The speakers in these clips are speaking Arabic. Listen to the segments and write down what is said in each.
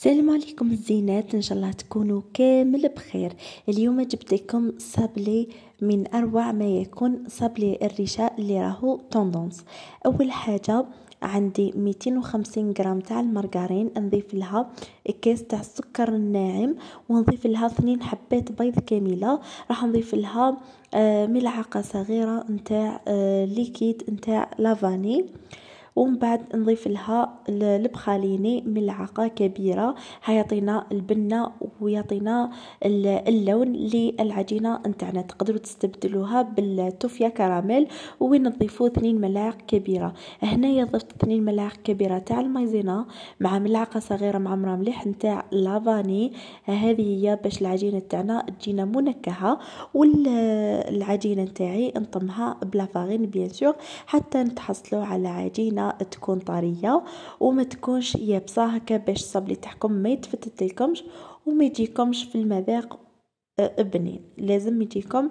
السلام عليكم الزينات ان شاء الله تكونوا كامل بخير اليوم جبت لكم صابلي من اروع ما يكون صابلي الريشة اللي راهو طوندونس اول حاجه عندي 250 غرام تاع المارغرين نضيف لها كاس تاع السكر الناعم ونضيف لها اثنين حبات بيض كامله راح نضيف لها آه، ملعقه صغيره نتاع آه، ليكيد نتاع لافاني ومن بعد نضيف لها البخاليني ملعقه كبيره هيعطينا البنه ويعطينا اللون للعجينه نتاعنا تقدروا تستبدلوها بالتوفيا كراميل وين نضيفوا اثنين ملاعق كبيره هنايا ضفت اثنين ملاعق كبيره تاع المايزينا مع ملعقه صغيره معمره مليح نتاع لافاني هذه هي باش العجينه تاعنا تجينا منكهه والعجينه نتاعي نطمها بلافارين بيان سور حتى نتحصلوا على عجينه تكون طريه وما تكونش يابسه هكا باش الصبلي تاعكم ما يتفتتلكمش وما يجيكمش في المذاق آه، بنين لازم يجيكم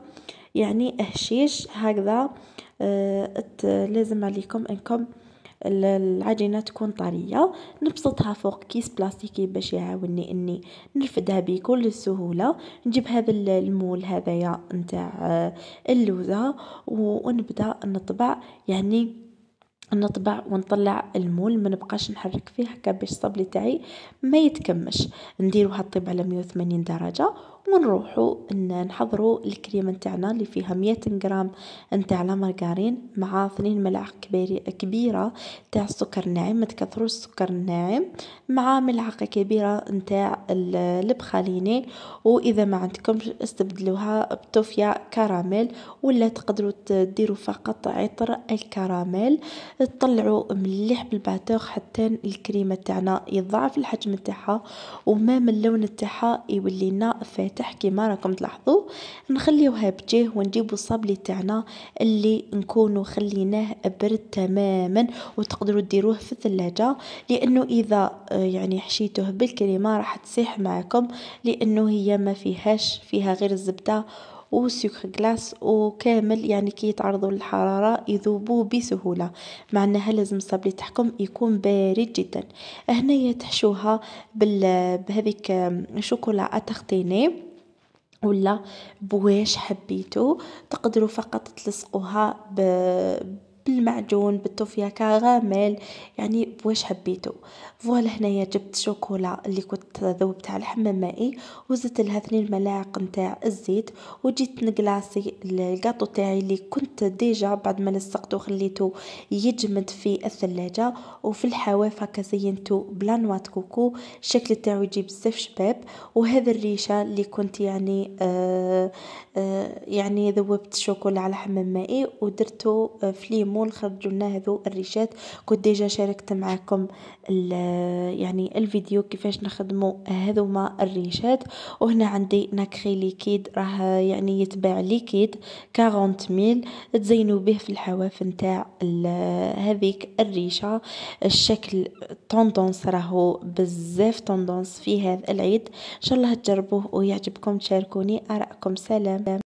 يعني هشيش هكذا آه، لازم عليكم انكم العجينة تكون طرية نبسطها فوق كيس بلاستيكي باش يعاوني اني نرفدها بكل سهولة نجيب هذا المول هذايا نتاع آه، اللوزة ونبدأ نطبع يعني نطبع ونطلع المول ما نبقاش نحرك فيه هكا باش الصبلي تاعي ما يتكمش نديرو هالطيب على 180 درجه ونروحوا نحضروا الكريمه نتاعنا اللي فيها 100 غرام نتاع لا مارغرين مع 2 ملاعق كبيره تاع السكر الناعم ما تكثروش السكر الناعم مع ملعقه كبيره نتاع البخاليني واذا ما عندكمش استبدلوها بتوفيا كراميل ولا تقدروا تديروا فقط عطر الكراميل تطلعوا مليح بالباتوغ حتى الكريمه تاعنا يضاعف الحجم تاعها وما من اللون تاعها يولي لنا فاتح تحكي ما راكم تلاحظوه نخليوها بجيه ونجيبوا الصابلي تاعنا اللي نكونو خليناه برد تماما وتقدروا ديروه في الثلاجة لانه اذا آه، يعني حشيتوه بالكريمة راح تسيح معكم لانه هي ما فيهاش فيها غير الزبدة وسكر كلاس وكامل يعني كي يتعرضوا للحرارة يذوبوا بسهولة مع انها لازم صابلي تحكم يكون بارد جدا هنايا تحشوها بهذيك شوكولا اتختيني ولا بواش حبيتو تقدروا فقط تلصقوها ب بالمعجون بالطوفيه كغاميل يعني بواش حبيتو فوالا هنايا جبت شوكولا اللي كنت ذوبتها على الحمام مائي وزدت لها اثنين ملاعق نتاع الزيت وجيت نكلاصي الكاطو تاعي اللي كنت ديجا بعد ما لصقته خليته يجمد في الثلاجه وفي الحواف هكا زينته بلا نوات كوكو الشكل تاعو يجي بزاف شباب وهذا الريشه اللي كنت يعني آه آه يعني ذوبت الشوكولا على حمام مائي ودرته آه، في ليمون الامور خرجوا لنا هذو الريشات كنت ديجا شاركت معكم يعني الفيديو كيفاش نخدمو هذوما الريشات وهنا عندي ناكري ليكيد راه يعني يتباع ليكيد 40 ميل تزينوا به في الحواف نتاع هذيك الريشه الشكل طوندونس راهو بزاف توندونس في هذا العيد ان شاء الله تجربوه ويعجبكم تشاركوني ارائكم سلام